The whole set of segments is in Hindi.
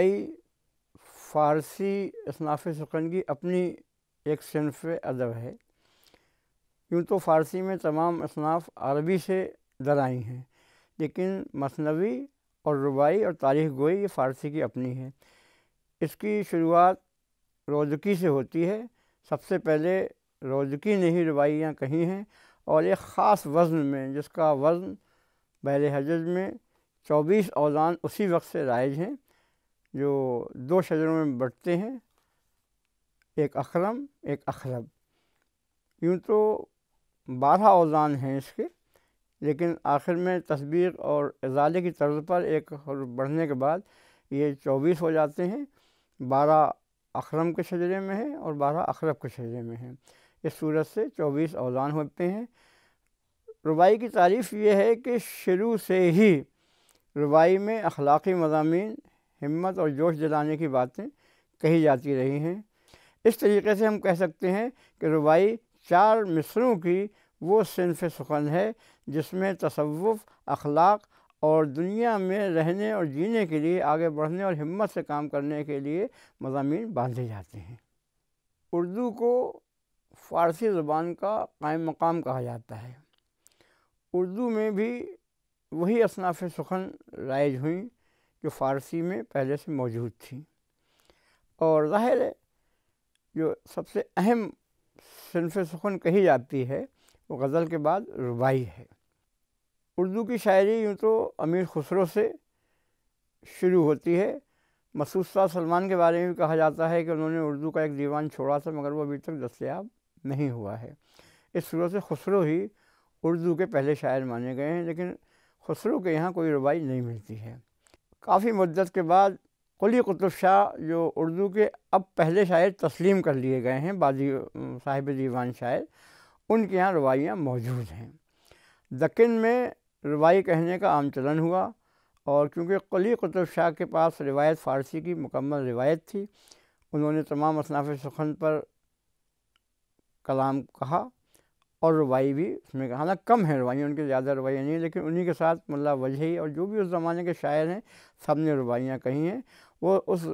भाई फ़ारसी इसनाफ़ सुकन की अपनी एक सिनफ अदब है यूँ तो फ़ारसी में तमाम इसनाफ़ अरबी से आई हैं लेकिन मसनवी और रुबाई और तारीख गोई ये फ़ारसी की अपनी है इसकी शुरुआत रोज़की से होती है सबसे पहले रोज़की ने ही रुबाइयाँ कही हैं और एक ख़ास वज़न में जिसका वज़न बहर हजज में चौबीस औजान उसी वक्त से राइज हैं जो दो शजरों में बटते हैं एक अखरम एक अखरब यूँ तो बारह औज़ान हैं इसके लेकिन आखिर में तस्वीर और इजाले की तर्ज पर एक बढ़ने के बाद ये चौबीस हो जाते हैं बारह अखरम के शजरे में है और बारह अखरब के शजरे में है इस सूरत से चौबीस औजान होते हैं रुबाई की तारीफ़ ये है कि शुरू से ही रुबाई में अखलाक़ी मजामी हिम्मत और जोश दिलाने की बातें कही जाती रही हैं इस तरीके से हम कह सकते हैं कि रुबाई चार मिसरों की वो सिनफ सुखन है जिसमें तसवुफ़ अखलाक और दुनिया में रहने और जीने के लिए आगे बढ़ने और हिम्मत से काम करने के लिए मजामी बांधे जाते हैं उर्दू को फ़ारसी ज़बान का कायम मकाम कहा जाता है उर्दू में भी वही असनाफ़ सुखन राइज हुई जो फ़ारसी में पहले से मौजूद थी और ज़ाहिर है जो सबसे अहम सिनफ सुखन कही जाती है वो गज़ल के बाद रुबाई है उर्दू की शायरी यूँ तो अमीर खुसरो से शुरू होती है मसूद सलमान के बारे में भी कहा जाता है कि उन्होंने उर्दू का एक दीवान छोड़ा था मगर वो अभी तक दस्तियाब नहीं हुआ है इस सूरत खुसरो ही उर्दू के पहले शायर माने गए हैं लेकिन खुसरो के यहाँ कोई रुबाई नहीं मिलती है काफ़ी मदद के बाद कुली कुतुब शाह जो उर्दू के अब पहले शायर तस्लीम कर लिए गए हैं बादी साहिब दीवान शायर उनके यहाँ रवाइयाँ मौजूद हैं दक्कन में रवाई कहने का आम चलन हुआ और क्योंकि कली कुतुब शाह के पास रिवायत फ़ारसी की मुकम्मल रिवायत थी उन्होंने तमाम असनाफ सुखन पर कलाम कहा और रवाई भी उसमें हालांकि कम है रवाइयाँ उनके ज़्यादा रवाइयाँ नहीं है लेकिन उन्हीं के साथ मुला मतलब वजही और जो भी उस ज़माने के शायर हैं सब ने रवाइयाँ कही हैं वो उस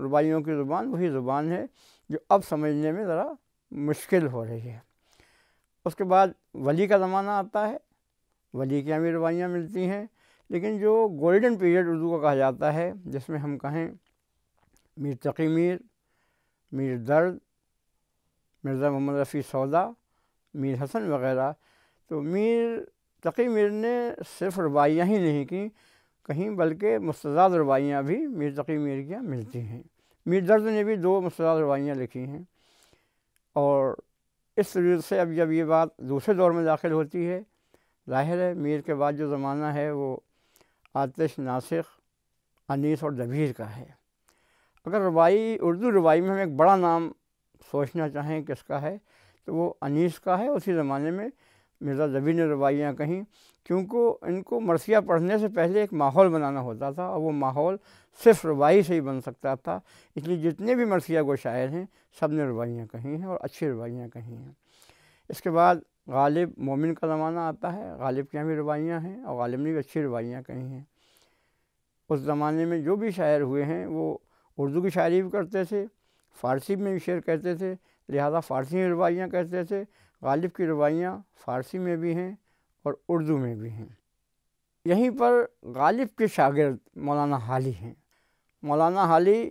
रवाइयों की ज़ुबान वही ज़ुबान है जो अब समझने में ज़रा मुश्किल हो रही है उसके बाद वली का ज़माना आता है वली की भी रवाइयाँ मिलती हैं लेकिन जो गोल्डन पीरियड उर्दू का कहा जाता है जिसमें हम कहें मीर तकी मीर मीर दर्द मिर्ज़ा मोहम्मद रफ़ी सौदा मीर हसन वगैरह तो मीर तकी मीर ने सिर्फ रबाइयाँ ही नहीं कहीं कहीं बल्कि मुस्तजाद रबाइयाँ भी मीर तकी मीर की मिलती हैं मीर दर्द ने भी दो मुस्तजाद रबाइयाँ लिखी हैं और इस तरीके से अब जब ये बात दूसरे दौर में दाखिल होती है जाहिर है मीर के बाद जो ज़माना है वो आतिश नासिक अनीस और दबीर का है अगर रबाई उर्दू रबाई में हम एक बड़ा नाम सोचना चाहें किसका है तो वो अनीस का है उसी ज़माने में मिर्ज़ा जबी ने रवाइयाँ कहीं क्योंकि इनको मरसिया पढ़ने से पहले एक माहौल बनाना होता था और वो माहौल सिर्फ रवाई से ही बन सकता था इसलिए जितने भी मरसिया को शायर हैं सब ने रवाइयाँ कही हैं और अच्छी रवाइयाँ कही हैं इसके बाद गालिब मोमिन का ज़माना आता है गालिब के यहाँ भी रवाइयाँ हैं और गालिब ने भी अच्छी रवाइयाँ कही हैं उस ज़माने में जो भी शायर हुए हैं वो उर्दू की शायरी भी करते थे फ़ारसी में भी शेर कहते थे लिहाजा फ़ारसी में रवाइयाँ कहते थे गालिब की रवाइयाँ फ़ारसी में भी हैं और उर्दू में भी हैं यहीं पर गालिब के शागिर्द मौलाना हाली हैं मौलाना हाली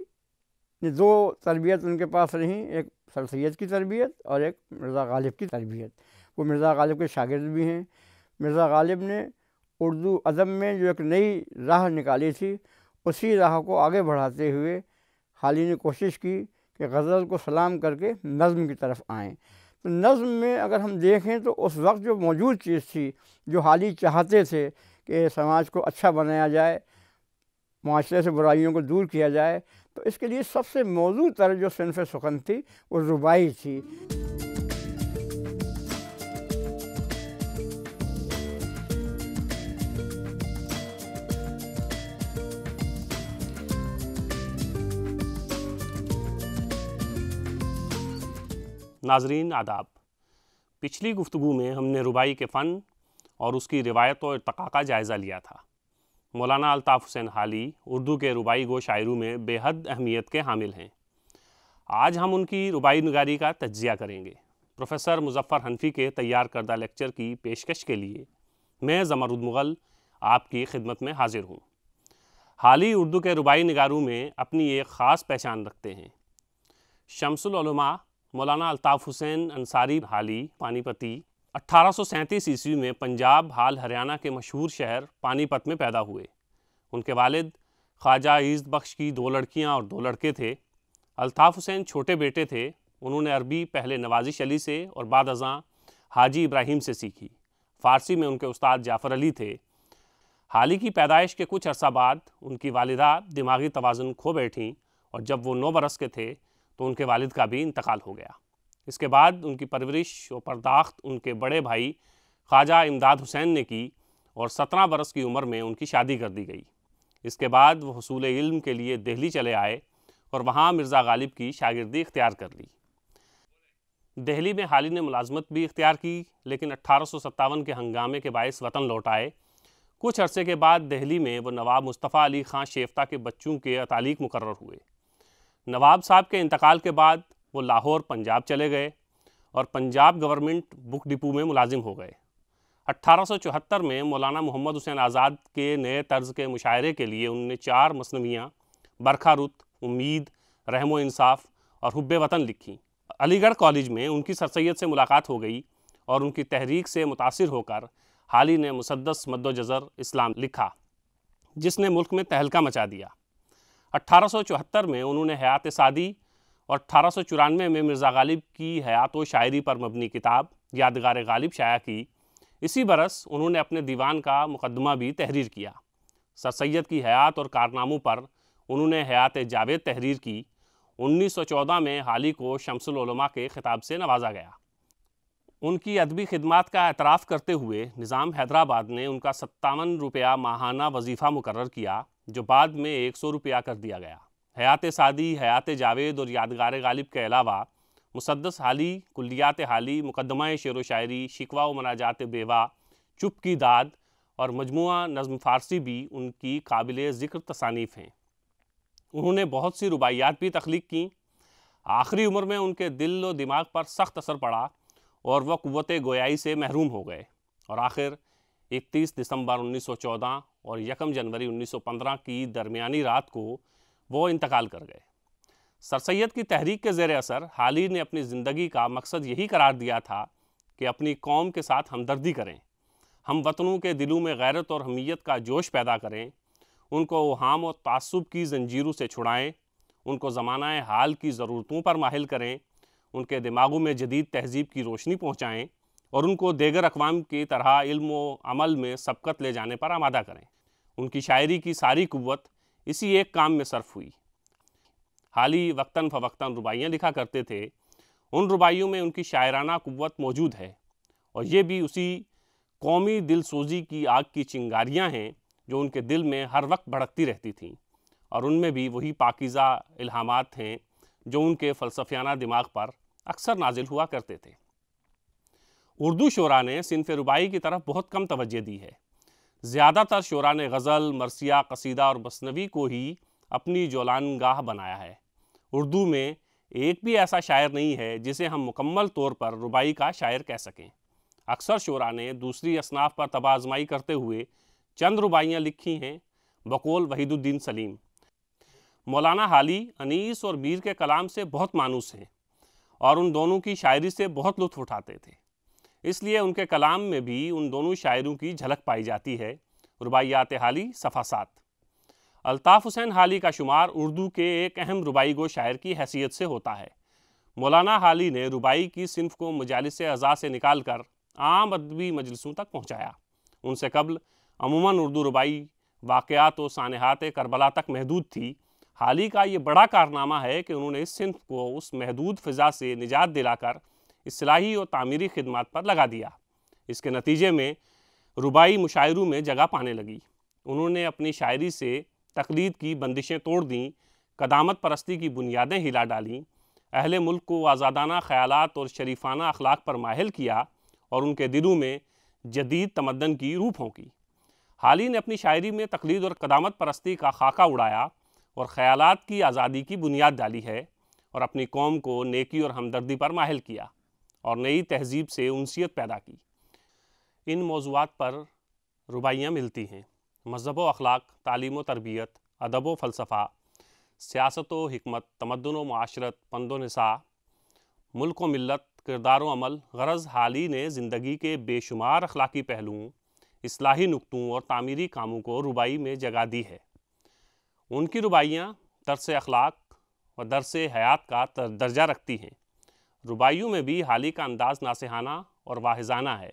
ने दो तरबियत उनके पास रहीं एक सर सैद की तरबियत और एक मिर्ज़ा गालिब की तरबियत वो मिर्ज़ा गालिब के शागिर्द भी हैं मिर्ज़ा गालिब ने उर्दू अदब में जो एक नई राह निकाली थी उसी राह को आगे बढ़ाते हुए हाली ने कोशिश की कि गज़ल को सलाम करके नज़म की तरफ आएँ तो नज़म में अगर हम देखें तो उस वक्त जो मौजूद चीज़ थी जो हाल ही चाहते थे कि समाज को अच्छा बनाया जाए माशरे से बुराइयों को दूर किया जाए तो इसके लिए सबसे मौजूद तर जो सिनफ सुखन थी वो रुबाई थी नाजरीन आदाब पिछली गुफ्तु में हमने रुबाई के फ़न और उसकी रिवायत और इरतका का जायज़ा लिया था मौलाना अलताफ़ हुसैन हाली उर्दू के रुबाई गो शायरों में बेहद अहमियत के हामिल हैं आज हम उनकी रुबाई नगारी का तज्जिया करेंगे प्रोफेसर मुजफ़र हनफी के तैयार करदा लेक्चर की पेशकश के लिए मैं ज़मरुद मुग़ल आपकी खिदमत में हाजिर हूँ हाल ही उर्दू के रुबाई नगारों में अपनी एक ख़ास पहचान रखते हैं शमसलमा मौलाना अल्ताफ़ हुसैन अंसारी हाली पानीपति अट्ठारह ईस्वी में पंजाब हाल हरियाणा के मशहूर शहर पानीपत में पैदा हुए उनके वालिद ख्वाजा ईज़ बख्श की दो लड़कियां और दो लड़के थे अल्ताफ़ हुसैन छोटे बेटे थे उन्होंने अरबी पहले नवाजिश अली से और बाद अजा हाजी इब्राहिम से सीखी फ़ारसी में उनके उस्ताद जाफ़र अली थे हाल ही की पैदाइश के कुछ अरसा बाद उनकी वालदा दिमागी तोज़ुन खो बैठी और जब वो नौ बरस के थे तो उनके वालिद का भी इंतकाल हो गया इसके बाद उनकी परवरिश और पर्दाख्त उनके बड़े भाई ख्वाजा इमदाद हुसैन ने की और सत्रह बरस की उम्र में उनकी शादी कर दी गई इसके बाद वह हसूल इल्म के लिए दिल्ली चले आए और वहाँ मिर्ज़ा गालिब की शागिर्दी इख्तियार कर ली दिल्ली में हाल ही ने मुलाजमत भी इख्तियार की लेकिन अट्ठारह के हंगामे के बायस वतन लौट आए कुछ अरसे के बाद दिल्ली में वो नवाब मुस्तफ़ा अली ख़ान शेफ्ता के बच्चों के अतालीक मुकर हुए नवाब साहब के इंतकाल के बाद वो लाहौर पंजाब चले गए और पंजाब गवर्नमेंट बुक डिपो में मुलाजिम हो गए 1874 में मौलाना मोहम्मद हुसैन आज़ाद के नए तर्ज के मुशायरे के लिए उन्होंने चार मसनवियाँ बरखा रुत उम्मीद रहम इंसाफ और हुब वतन लिखी अलीगढ़ कॉलेज में उनकी सर सैद से मुलाकात हो गई और उनकी तहरीक से मुतासर होकर हाल ही ने मुसदस मद्दोजर इस्लाम लिखा जिसने मुल्क में तहलका मचा दिया 1874 में उन्होंने हयात सादी और अठारह में मिर्ज़ा गालिब की हयात व शायरी पर मबनी किताब यादगार गालिब शाया की इसी बरस उन्होंने अपने दीवान का मुकदमा भी तहरीर किया सर सैद की हयात और कारनामों पर उन्होंने हयात जावेद तहरीर की 1914 में हाली को शमसलमा के ख़िताब से नवाजा गया उनकी अदबी खिदमत का एतराफ़ करते हुए निज़ाम हैदराबाद ने उनका सत्तावन रुपया माहाना वजीफ़ा मुकर किया जो बाद में एक सौ रुपया कर दिया गया हयात सादी हयात जावेद और यादगार गालिब के अलावा मुसदस हाली कुलियात हाली मुकदमा शेर व शायरी शिकवा व मनाजात बेवा चुप की दाद और मजमू नज़म फ़ारसी भी उनकी काबिल ज़िक्र तसानीफ़ हैं उन्होंने बहुत सी रुबायात भी तख्लीक आखिरी उम्र में उनके दिल व दिमाग पर सख्त असर पड़ा और वह कुत गोयाई से महरूम हो गए और आखिर 31 दिसंबर 1914 और यकम जनवरी 1915 की दरमियानी रात को वो इंतकाल कर गए सर सैद की तहरीक के ज़ेर असर हाल ही ने अपनी ज़िंदगी का मकसद यही करार दिया था कि अपनी कौम के साथ हमदर्दी करें हम वतनों के दिलों में गैरत और हमीयत का जोश पैदा करें उनको वहाम और तसब की जंजीरों से छुड़ाएँ उनको ज़माना हाल की ज़रूरतों पर माहिल करें उनके दिमागों में जदीद तहजीब की रोशनी पहुँचाएँ और उनको देगर अकवाम की तरह इल्म व अमल में सबकत ले जाने पर आमादा करें उनकी शायरी की सारी कुत इसी एक काम में सर्फ हुई हाल ही वक्ता फ़वक्ता रुबाइयाँ लिखा करते थे उन रुबाइयों में उनकी शायराना कुत मौजूद है और ये भी उसी कौमी दिलसोजी की आग की चिंगारियाँ हैं जो उनके दिल में हर वक्त भड़कती रहती थीं और उनमें भी वही पाकिज़ा इल्हामात हैं जो उनके फ़लसफियाना दिमाग पर अक्सर नाजिल हुआ करते थे उर्दू शरा ने सिनफ रुबाई की तरफ बहुत कम तवज्जो दी है ज़्यादातर शुरा ने गज़ल मरसिया कसीदा और मसनवी को ही अपनी जोलान गाह बनाया है उर्दू में एक भी ऐसा शायर नहीं है जिसे हम मुकम्मल तौर पर रुबाई का शायर कह सकें अक्सर शुरा ने दूसरी असनाफ पर तबाजमाई करते हुए चंद रुबाइयाँ लिखी हैं बकोल वहीदुद्दीन सलीम मौलाना हाली अनीस और मीर के कलाम से बहुत मानूस हैं और उन दोनों की शायरी से बहुत लुत्फ उठाते थे इसलिए उनके कलाम में भी उन दोनों शायरों की झलक पाई जाती है रुबाइयात हाली सफ़ा सात हुसैन हाली का शुमार उर्दू के एक अहम रुबाई गो शायर की हैसियत से होता है मौलाना हाली ने रुबाई की सिंफ़ को मजालस अज़ा से निकाल कर आम अदबी मजलसों तक पहुँचाया उनसे कबल अमूमन उर्दू रुबाई वाक़ात व सानहात करबला तक महदूद थी हाल ही का ये बड़ा कारनामा है कि उन्होंने इस सिंध को उस महदूद फ़िज़ा से निजात दिलाकर असलाही और तामीरी खदमात पर लगा दिया इसके नतीजे में रुबाई मुशायरों में जगह पाने लगी उन्होंने अपनी शायरी से तकलीद की बंदिशें तोड़ दीं कदामत परस्ती की बुनियादें हिला डालीं अहल मुल्क को आज़ादाना ख्याल और शरीफाना अखलाक पर माहिल किया और उनके दिलों में जदीद तमदन की रूह फोंकी हाल ही ने अपनी शायरी में तकलीद और कदामत परस्ती का खाका उड़ाया और ख़्याल की आज़ादी की बुनियाद डाली है और अपनी कौम को नेकी और हमदर्दी पर माहिल किया और नई तहजीब से उनसीत पैदा की इन मौजूद पर रुबाइयाँ मिलती हैं मजहब व अखलाक तालीम व तरबियत अदब व फ़लसफ़ा सियासत व हमत तमदन वाशरत माशरत पन्द नसा मुल्क व मिलत किरदार व अमल गरज़ ही ने ज़िंदगी के बेशुमार अखलाकी पहलुओं असलाही नुकतों और तामीरी कामों को रुबाई में जगह दी है उनकी रुबाइयाँ दरस अखलाक व दरस हयात का दर्जा रखती हैं रुबाइयों में भी हाली का अंदाज़ नासहाना और वाहजाना है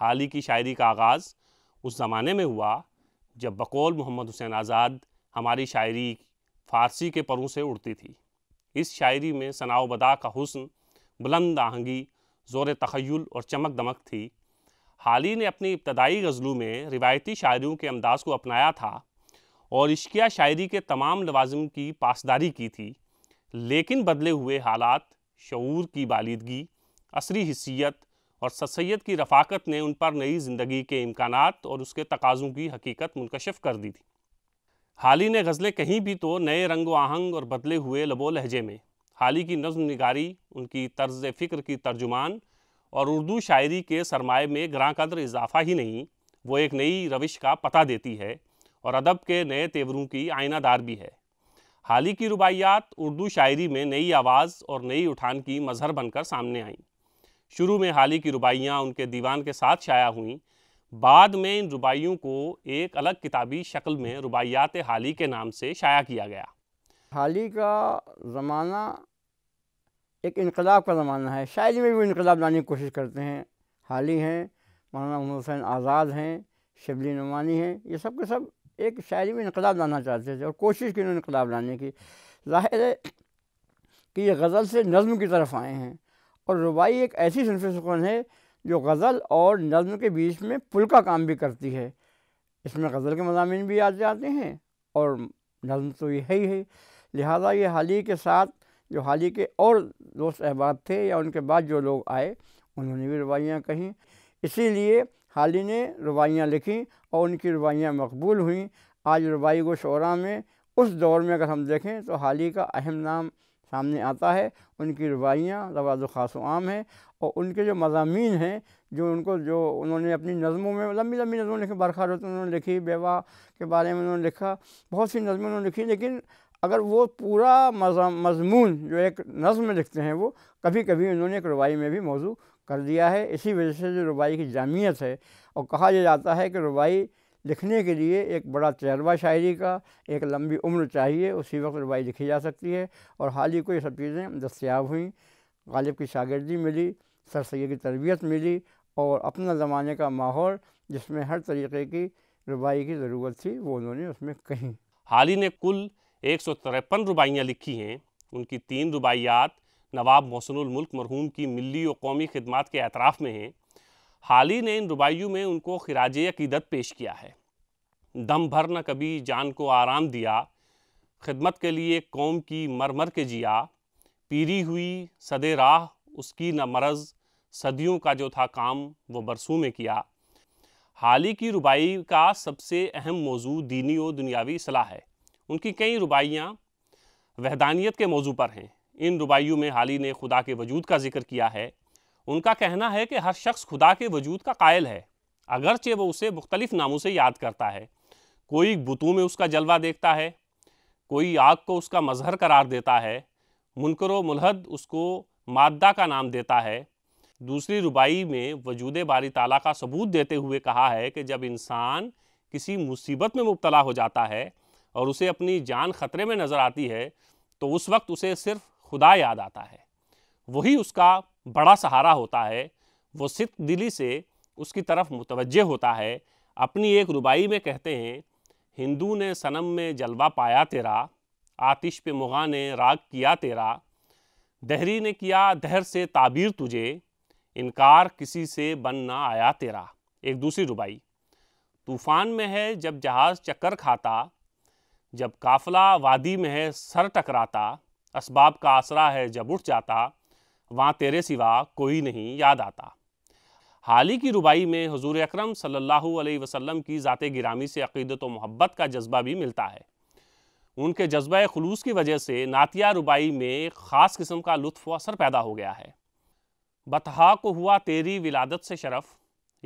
हाली की शायरी का आगाज़ उस ज़माने में हुआ जब बकौल मोहम्मद हुसैन आज़ाद हमारी शायरी फ़ारसी के परों से उड़ती थी इस शायरी में सनाओ बदा का हुसन बुलंद आहंगी ज़ोर तखयल और चमक दमक थी हाली ने अपनी इब्तदाई गज़लों में रिवायती शायरों के अंदाज को अपनाया था और इश्किया शायरी के तमाम लवाजम की पासदारी की थी लेकिन बदले हुए हालात शूर की बालिदगी असरी हिस्सीत और सैद की रफाकत ने उन पर नई ज़िंदगी के इम्कान और उसके तकाज़ों की हकीकत मुनकशफ कर दी थी हाल ही ने गज़लें कहीं भी तो नए रंग आहंग और बदले हुए लबो लहजे में हाली की नज़म निगारी उनकी तर्ज फ़िक्र की तर्जुमान और उर्दू शायरी के सरमाए में ग्रां कदर इजाफ़ा ही नहीं वो एक नई रविश का पता देती है और अदब के नए तेवरों की आयनादार भी है हाल ही की रुबाइयात उर्दू शायरी में नई आवाज़ और नई उठान की मजहर बनकर सामने आईं शुरू में हाल ही की रुबाइयाँ उनके दीवान के साथ शाया हुईं बाद में इन रुबाइयों को एक अलग किताबी शक्ल में रुबाइयात हाली के नाम से शाया किया गया हाल ही का ज़माना एक इनकलाब का ज़माना है शायरी में भी इनकलाब लाने की कोशिश करते हैं हाल ही हैं मौलाना हुसैन आज़ाद हैं शबली नुमानी हैं ये सब के सब एक शायरी में इनकलाब लाना चाहते थे और कोशिश की उन्होंने इनकलाब लाने की जाहिर है कि ये गज़ल से नज़म की तरफ आए हैं और रुबाई एक ऐसी सिनफ सुकून है जो गज़ल और नज़म के बीच में पुल का काम भी करती है इसमें गज़ल के मजामी भी आते जाते हैं और नज़म तो ये है ही है लिहाजा ये हाल ही के साथ जो हाल ही के और दोस्त अहबाब थे या उनके बाद जो लोग आए उन्होंने भी रवाइयाँ कहीं इसीलिए हाली ने रुबाइयाँ लिखीं और उनकी रुबाइयाँ मकबूल हुईं आज रुबाई को शरा में उस दौर में अगर हम देखें तो हाली का अहम नाम सामने आता है उनकी रुबाइयाँ रवाजो ख़ास आम हैं और उनके जो मजामी हैं जो उनको जो उन्होंने अपनी नज़मों में लंबी लंबी नज़मों लिखी बरखार उन्होंने लिखी बेवा के बारे में उन्होंने लिखा बहुत सी नज़में उन्होंने लिखी लेकिन अगर वो पूरा मजमून जो एक नज़म लिखते हैं वो कभी कभी उन्होंने एक रवाई में भी मौजू कर दिया है इसी वजह से जो रुबाई की जामियत है और कहा जा जाता है कि रुबाई लिखने के लिए एक बड़ा तजर्बा शायरी का एक लंबी उम्र चाहिए उसी वक्त रुबाई लिखी जा सकती है और हाल ही को ये सब चीज़ें दस्तियाब हुई गालिब की शागिर्दी मिली सर सैद की तरबियत मिली और अपना ज़माने का माहौल जिसमें हर तरीके की रुबाई की ज़रूरत थी वो उन्होंने उसमें कही हाल ही ने कुल एक सौ तिरपन रुबाइयाँ लिखी हैं उनकी तीन रुबाइयात नवाब मुल्क मरहूम की मिली और कौमी खदमात के एतराफ़ में हैं हाल ही ने इन रुबाइयों में उनको खराज अकीदत पेश किया है दम भर न कभी जान को आराम दिया खिदमत के लिए कौम की मर मर के जिया पीरी हुई सदे राह उसकी न मरज सदियों का जो था काम वो बरसों में किया हाल ही की रुबाई का सबसे अहम मौजू दीनी और दुनियावी सलाह है उनकी कई रुबाइयाँ वहदानियत के मौजू पर हैं इन रुबाइयों में हाली ने खुदा के वजूद का जिक्र किया है उनका कहना है कि हर शख्स खुदा के वजूद का कायल है अगरचे वो उसे मुख्तलिफ नामों से याद करता है कोई बुतों में उसका जलवा देखता है कोई आग को उसका मजहर करार देता है मुनकर मुलहद उसको मादा का नाम देता है दूसरी रुबाई में वजूद बारी ताला का सबूत देते हुए कहा है कि जब इंसान किसी मुसीबत में मुबतला हो जाता है और उसे अपनी जान ख़तरे में नज़र आती है तो उस वक्त उसे सिर्फ खुदा याद आता है वही उसका बड़ा सहारा होता है वो सिर्फ दिली से उसकी तरफ मुतवजह होता है अपनी एक रुबाई में कहते हैं हिंदू ने सनम में जलवा पाया तेरा आतिश पे मुग़ा ने राग किया तेरा दहरी ने किया दहर से ताबीर तुझे इनकार किसी से बन ना आया तेरा एक दूसरी रुबाई तूफ़ान में है जब जहाज़ चक्कर खाता जब काफला वादी में है सर टकराता असबाब का आसरा है जब उठ जाता वहाँ तेरे सिवा कोई नहीं याद आता हाल ही की रुबाई में हजूर अक्रम सल्लल्लाहु अलैहि वसल्लम की ज़ात गिरामी से अकीदत व मोहब्बत का जज्बा भी मिलता है उनके जज्बा खलूस की वजह से नातिया रुबाई में ख़ास किस्म का लुत्फ असर पैदा हो गया है बतहा को हुआ तेरी विलादत से शरफ़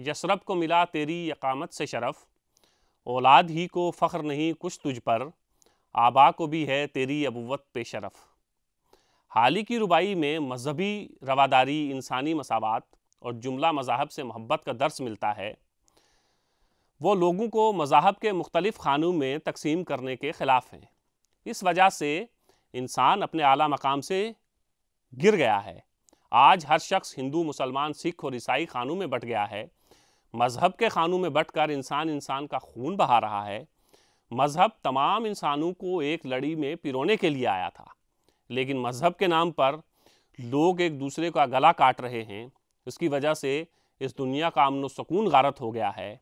यशरब को मिला तेरी यकामत से शरफ़ औलाद ही को फ़ख्र नहीं कुछ तुझ पर आबा को भी है तेरी अबूत पे शरफ़ हाल ही की रुबाई में मजहबी रवादारी इंसानी मसावत और जुमला मजाहब से मोहब्बत का दर्स मिलता है वो लोगों को मजाहब के मुख्तलिफ खानों में तकसीम करने के ख़िलाफ़ हैं इस वजह से इंसान अपने आला मकाम से गिर गया है आज हर शख्स हिंदू मुसलमान सिख और ईसाई खानों में बट गया है मज़हब के खानों में बट कर इंसान इंसान का खून बहा रहा है मज़हब तमाम इंसानों को एक लड़ी में पिरोने के लिए आया था लेकिन मज़हब के नाम पर लोग एक दूसरे का गला काट रहे हैं इसकी वजह से इस दुनिया का अमन सकून गारत हो गया है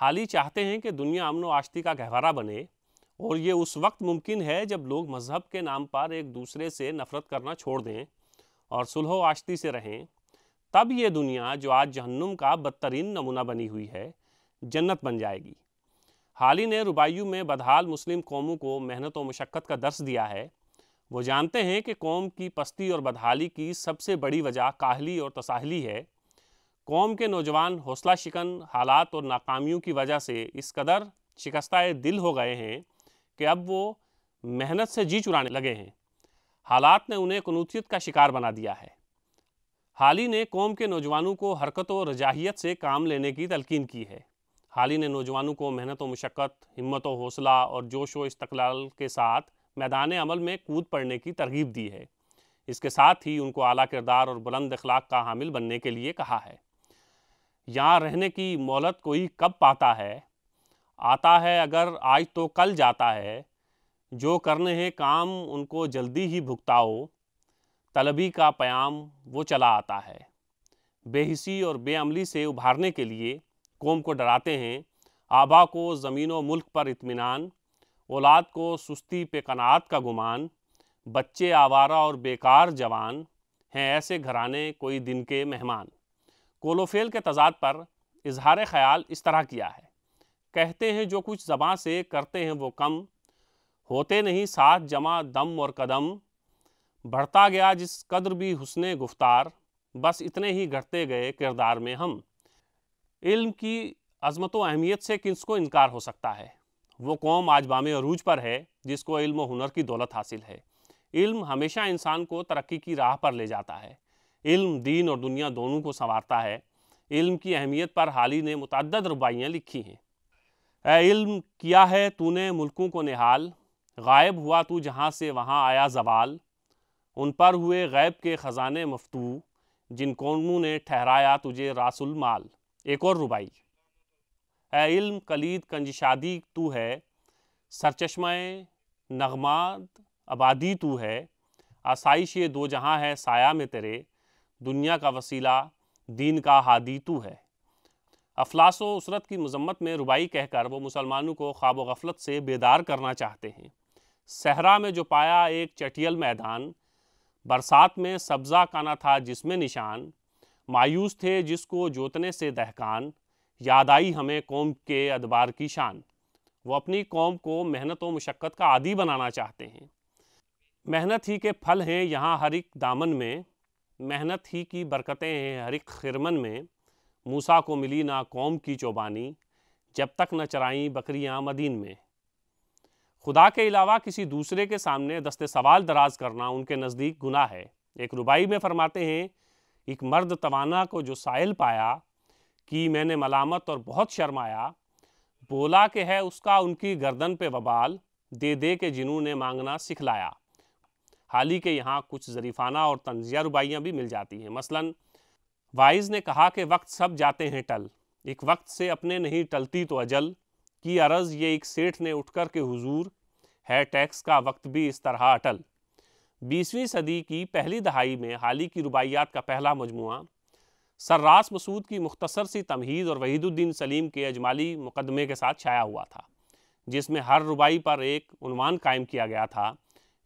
हाल ही चाहते हैं कि दुनिया अमन आश्ती का गहवारा बने और ये उस वक्त मुमकिन है जब लोग मज़हब के नाम पर एक दूसरे से नफ़रत करना छोड़ दें और सुलह आश्ती से रहें तब ये दुनिया जो आज जहन्नुम का बदतरीन नमूना बनी हुई है जन्नत बन जाएगी हाल ही ने रुबायू में बदहाल मुस्लिम कौमों को मेहनत और मशक्क़त का दर्श दिया है वो जानते हैं कि कौम की पस्ती और बदहाली की सबसे बड़ी वजह काहली और तसाहली है कौम के नौजवान हौसला शिकन हालात और नाकामियों की वजह से इस कदर शिकस्त दिल हो गए हैं कि अब वो मेहनत से जी चुराने लगे हैं हालात ने उन्हें कनूतीत का शिकार बना दिया है हाल ही ने कौम के नौजवानों को हरकत और रजाहियत से काम लेने की तलकिन की है हाल ही ने नौजवानों को मेहनत व मशक्क़त हिम्मत व हौसला और जोश व इस्तलाल के साथ मैदान अमल में कूद पड़ने की तरगीब दी है इसके साथ ही उनको आला किरदार और बुलंद अखलाक का हामिल बनने के लिए कहा है यहाँ रहने की मोहलत कोई कब पाता है आता है अगर आज तो कल जाता है जो करने हैं काम उनको जल्दी ही भुगताओ तलबी का प्याम वो चला आता है बेहिसी और बेअमली से उभारने के लिए कौम को डराते हैं आबा को ज़मीन व मुल्क पर इतमान औलाद को सुस्ती पे कनात का गुमान बच्चे आवारा और बेकार जवान हैं ऐसे घराने कोई दिन के मेहमान कोलोफेल के तजाद पर इजहार ख्याल इस तरह किया है कहते हैं जो कुछ जबाँ से करते हैं वो कम होते नहीं साथ जमा दम और कदम बढ़ता गया जिस कदर भी हुसन गुफ्तार बस इतने ही घटते गए किरदार में हम इल्म की अजमत व अहमियत से किस को इनकार हो सकता है वो कौम आज बाम अरूज पर है जिसको इल्म हुनर की दौलत हासिल है इल्म हमेशा इंसान को तरक्की की राह पर ले जाता है इल्म दीन और दुनिया दोनों को संवारता है इल्म की अहमियत पर हाल ही ने मुतद रुबाइयाँ लिखी हैं ए इल्म किया है तूने मुल्कों को निहाल गायब हुआ तू जहाँ से वहाँ आया जवाल उन पर हुए गैब के ख़जाने मफतू जिन कौमों ने ठहराया तुझे रासुल माल एक और रुबाई इल्म कलीद कंजशादी तू है सरचश्मा नगमाद आबादी तू है आसाइश ये दो जहाँ है साया में तेरे दुनिया का वसीला दीन का हादी तू है अफलास व उसरत की मजम्मत में रुबाई कहकर वो मुसलमानों को ख्वाब गफलत से बेदार करना चाहते हैं सहरा में जो पाया एक चटियल मैदान बरसात में सब्ज़ा काना था जिसमें निशान मायूस थे जिसको जोतने से दहकान याद आई हमें कौम के अदबार की शान वो अपनी कौम को मेहनत व मशक्क़त का आदि बनाना चाहते हैं मेहनत ही के फल हैं यहाँ हर एक दामन में मेहनत ही की बरकतें हैं हर एक खिरमन में मूसा को मिली ना कौम की चौबानी जब तक न चराई बकरियाँ मदीन में खुदा के अलावा किसी दूसरे के सामने दस्त सवाल दराज करना उनके नज़दीक गुनाह है एक रुबाई में फरमाते हैं एक मर्द तवाना को जो साइल पाया कि मैंने मलामत और बहुत शर्माया बोला कि है उसका उनकी गर्दन पे वबाल दे दे के जिन्होंने मांगना सिखलाया हाल ही के यहाँ कुछ जरीफाना और तंजिया रुबाइयाँ भी मिल जाती हैं मसलन वाइज ने कहा कि वक्त सब जाते हैं टल एक वक्त से अपने नहीं टलती तो अजल की अरज ये एक सेठ ने कर के हुजूर है टैक्स का वक्त भी इस तरह अटल बीसवीं सदी की पहली दहाई में हाल ही की रुबाइयात का पहला मजमुआ सर्रास मसूद की मुख्तसर सी तमहीद और वहीदुद्दीन सलीम के अजमाली मुकदमे के साथ छाया हुआ था जिसमें हर रुबाई पर एक उनवान कायम किया गया था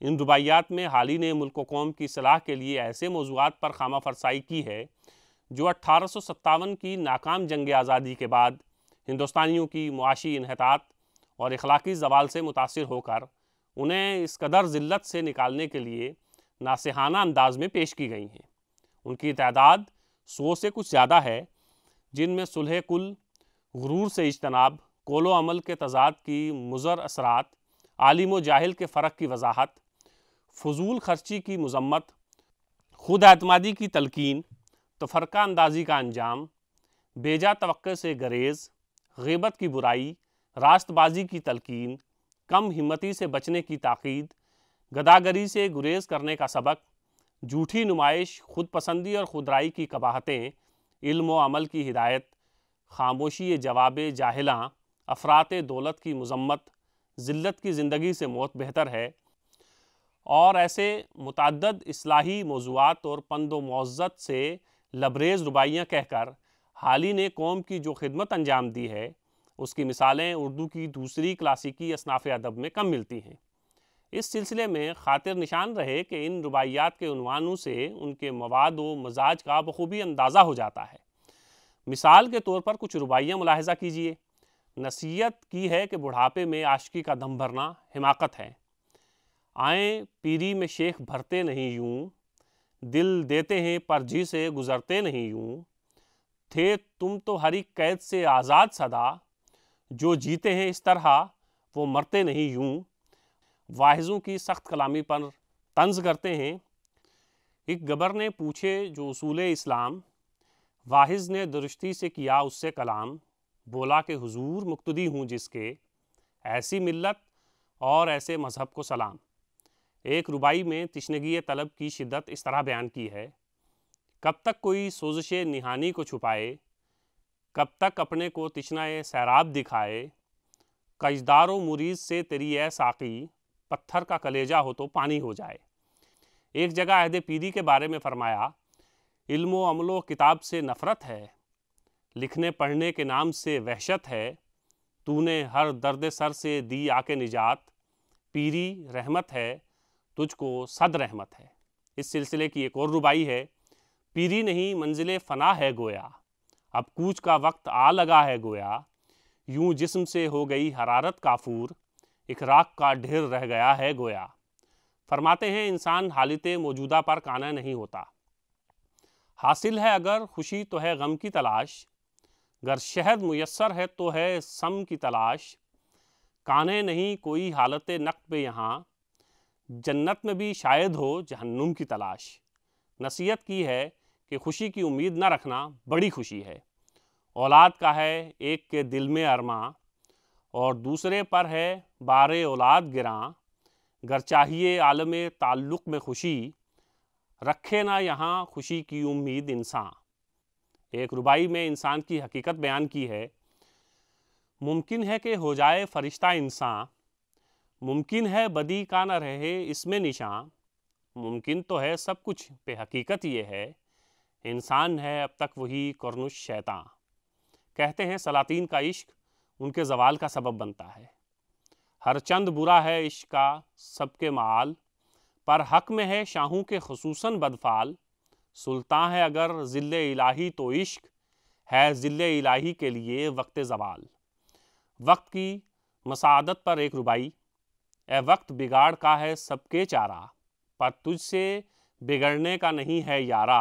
इन रुबाइयात में हाल ही ने मुल्क कौम की सलाह के लिए ऐसे मौजूद पर खामा फरसाई की है जो अट्ठारह की नाकाम जंग आज़ादी के बाद हिंदुस्तानियों की मुआशी इनहतात और अखलाकी जवाल से मुतासर होकर उन्हें इस कदर ज़िल्त से निकालने के लिए नासहाना अंदाज में पेश की गई हैं उनकी तादाद सौ से कुछ ज़्यादा है जिनमें सुलह कुल गुरूर से इजतनाब कोलो अमल के तजाद की मुज़र असरात आलिम जाहिल के फ़र्क की वजाहत फजूल खर्ची की मजम्मत खुद अतमादी की तलकिन तफरका अंदाजी का अंजाम बेजा तो से गरेज़ गबत की बुराई रास्तबाजी की तलकिन कम हिम्मती से बचने की ताक़ीद गदागरी से गुरेज करने का सबक झूठी नुमाइश खुद पसंदी और खुदराई की कबाहतें इल्म व अमल की हिदायत खामोशी जवाब जाहिलां अफरात दौलत की मजम्मत ज़िल्त की ज़िंदगी से मौत बेहतर है और ऐसे मुतद असलाही मौजूद और पन्द मज़त से लबरेज़ रुबाइयाँ कहकर हाल ही ने कौम की जो खिदमत अंजाम दी है उसकी मिसालें उर्दू की दूसरी क्लासिकी असनाफ़ अदब में कम मिलती हैं इस सिलसिले में खातिर निशान रहे कि इन रुबाइयात के उनवानों से उनके मवाद व मजाज का बखूबी अंदाज़ा हो जाता है मिसाल के तौर पर कुछ रुबाइयाँ मुलाहजा कीजिए नसीहत की है कि बुढ़ापे में आशकी का दम भरना हिमाकत है आए पीरी में शेख भरते नहीं यूँ दिल देते हैं पर जी से गुज़रते नहीं यूँ थे तुम तो हरी कैद से आज़ाद सदा जो जीते हैं इस तरह वो मरते नहीं यूँ वाहिजों की सख्त कलामी पर तंज करते हैं एक गबर ने पूछे जो असूल इस्लाम वाहिज ने दुरुस्ती से किया उससे कलाम बोला कि हुजूर मुक्तदी हूँ जिसके ऐसी मिलत और ऐसे मज़हब को सलाम एक रुबाई में तशनगी तलब की शिद्दत इस तरह बयान की है कब तक कोई सोजिश निहानी को छुपाए कब तक अपने को तिशना सैराब दिखाए कजदार मुरीज से तेरी ए साकी पत्थर का कलेजा हो तो पानी हो जाए एक जगह अहद पीरी के बारे में फरमाया इल्मो अमलो किताब से नफ़रत है लिखने पढ़ने के नाम से वहशत है तूने हर दर्द सर से दी आके निजात पीरी रहमत है तुझको सद रहमत है इस सिलसिले की एक और रुबाई है पीरी नहीं मंजिल फ़ना है गोया अब कूच का वक्त आ लगा है गोया यूं जिस्म से हो गई हरारत काफूर एक राख का ढेर रह गया है गोया फरमाते हैं इंसान हालत मौजूदा पर काना नहीं होता हासिल है अगर खुशी तो है गम की तलाश अगर शहद मैसर है तो है सम की तलाश काने नहीं कोई हालत नक़ पे यहाँ जन्नत में भी शायद हो जहन्नुम की तलाश नसीहत की है कि खुशी की उम्मीद न रखना बड़ी खुशी है औलाद का है एक के दिल में अरमा और दूसरे पर है बार औलाद गिरा गर चाहिए आलम ताल्लुक़ में खुशी रखे ना यहाँ खुशी की उम्मीद इंसान एक रुबाई में इंसान की हकीकत बयान की है मुमकिन है कि हो जाए फरिश्ता इंसान मुमकिन है बदी का न रहे इसमें निशान मुमकिन तो है सब कुछ पे हकीकत ये है इंसान है अब तक वही कर्नुश शैतान कहते हैं सलातीन का इश्क उनके जवाल का सबब बनता है हर चंद बुरा है इश्क का सबके माल पर हक में है शाहों के खसूस बदफाल सुल्तान है अगर ज़िल इलाही तो इश्क है ज़िल इलाही के लिए वक्त जवाल वक्त की मसादत पर एक रुबाई ए वक्त बिगाड़ का है सबके चारा पर तुझसे बिगड़ने का नहीं है यारा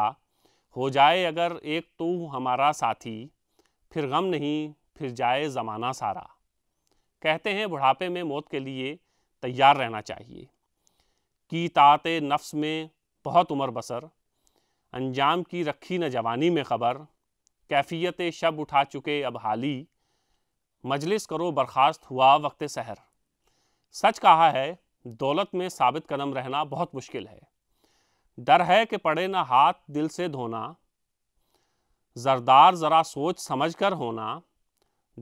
हो जाए अगर एक तो हमारा साथी फिर गम नहीं फिर जाए ज़माना सारा कहते हैं बुढ़ापे में मौत के लिए तैयार रहना चाहिए की तात नफ्स में बहुत उम्र बसर अंजाम की रखी न जवानी में खबर कैफियत शब उठा चुके अब हाली मजलिस करो बर्खास्त हुआ वक्त सहर सच कहा है दौलत में साबित कदम रहना बहुत मुश्किल है डर है कि पड़े ना हाथ दिल से धोना जरदार ज़रा सोच समझ कर होना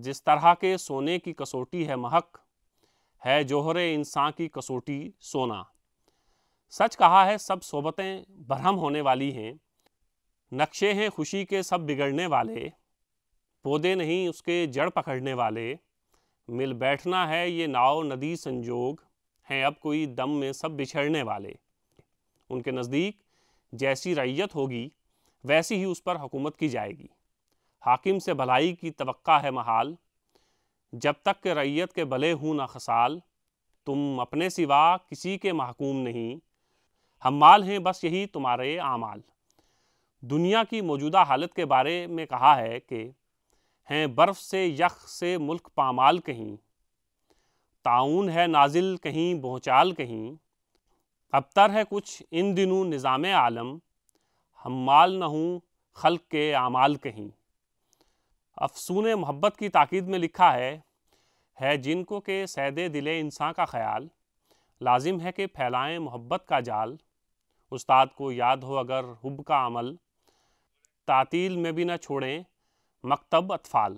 जिस तरह के सोने की कसौटी है महक है जोहरे इंसान की कसौटी सोना सच कहा है सब सोबतें बरहम होने वाली हैं नक्शे हैं खुशी के सब बिगड़ने वाले पौधे नहीं उसके जड़ पकड़ने वाले मिल बैठना है ये नाव नदी संजोग हैं अब कोई दम में सब बिछड़ने वाले उनके नज़दीक जैसी रैयत होगी वैसी ही उस पर हुकूमत की जाएगी हाकिम से भलाई की तवक्का है महाल जब तक के रैयत के भले हूँ ना खसाल तुम अपने सिवा किसी के महकूम नहीं हम माल हैं बस यही तुम्हारे आमाल दुनिया की मौजूदा हालत के बारे में कहा है कि हैं बर्फ़ से यख से मुल्क पामाल कहीं ताउन है नाजिल कहीं बहुचाल कहीं अबतर है कुछ इन दिनों निज़ाम आलम हम माल न हूँ खल के आमाल कहीं अफसून मोहब्बत की ताकीद में लिखा है है जिनको के सैदे दिले इंसान का ख्याल लाजिम है कि फैलाएं मोहब्बत का जाल उस्ताद को याद हो अगर हुब का अमल तातील में भी न छोड़ें मकतब अतफाल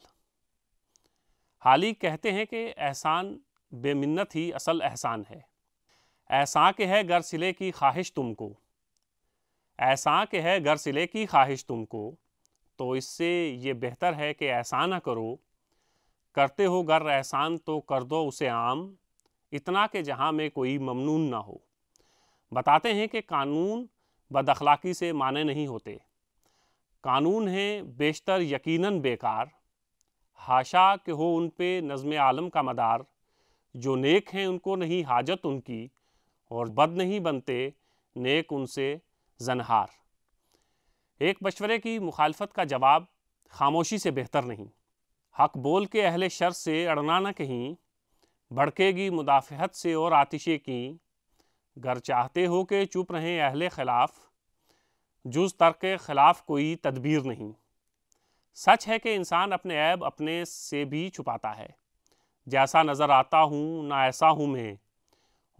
हाल ही कहते हैं कि एहसान बेमिन्नत ही असल एहसान है ऐसा के है गर सिले की ख्वाहिश तुमको ऐसा के है गर सिले की ख्वाहिश तुमको तो इससे ये बेहतर है कि ऐसा ना करो करते हो गर एहसान तो कर दो उसे आम इतना कि जहाँ में कोई ममनून ना हो बताते हैं कि कानून बदखलाक़ी से माने नहीं होते कानून हैं बेशतर यकीनन बेकार हाशा के हो उन पे नज़म आलम का मदार जो नेक हैं उनको नहीं हाजत उनकी और बद नहीं बनते नेक उनसे जनहार एक मशवरे की मुखालफत का जवाब खामोशी से बेहतर नहीं हक बोल के अहले शर से अड़ना न कहीं भड़केगी मुदाफ़हत से और आतिशे की गर चाहते हो के चुप रहें अहल खिलाफ जुज तर्क खिलाफ कोई तदबीर नहीं सच है कि इंसान अपने ऐब अपने से भी छुपाता है जैसा नज़र आता हूँ ना ऐसा हूँ मैं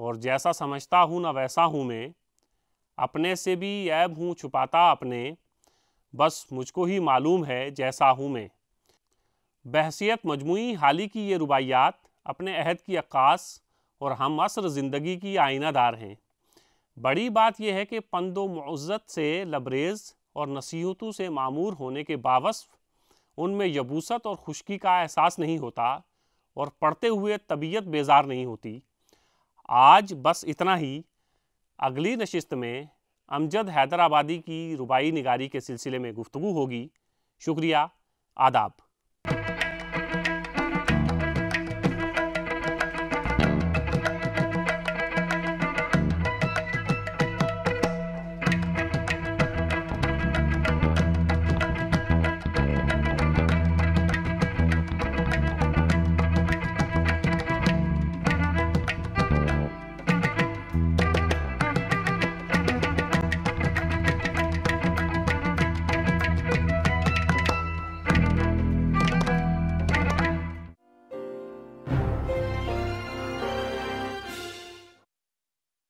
और जैसा समझता हूँ ना वैसा हूँ मैं अपने से भी ऐब हूँ छुपाता अपने बस मुझको ही मालूम है जैसा हूँ मैं बहसीत मजमू हाली की ये रुबायात अपने अहद की अक्स और हम असर ज़िंदगी की आइनादार हैं बड़ी बात यह है कि पंद मुज़्ज़त से लबरेज़ और नसीहतों से मामूर होने के बावसफ़ उनमें यबूसत और खुशकी का एहसास नहीं होता और पढ़ते हुए तबीयत बेजार नहीं होती आज बस इतना ही अगली नशस्त में अमजद हैदराबादी की रुबाई निगारी के सिलसिले में गुफ्तु होगी शुक्रिया आदाब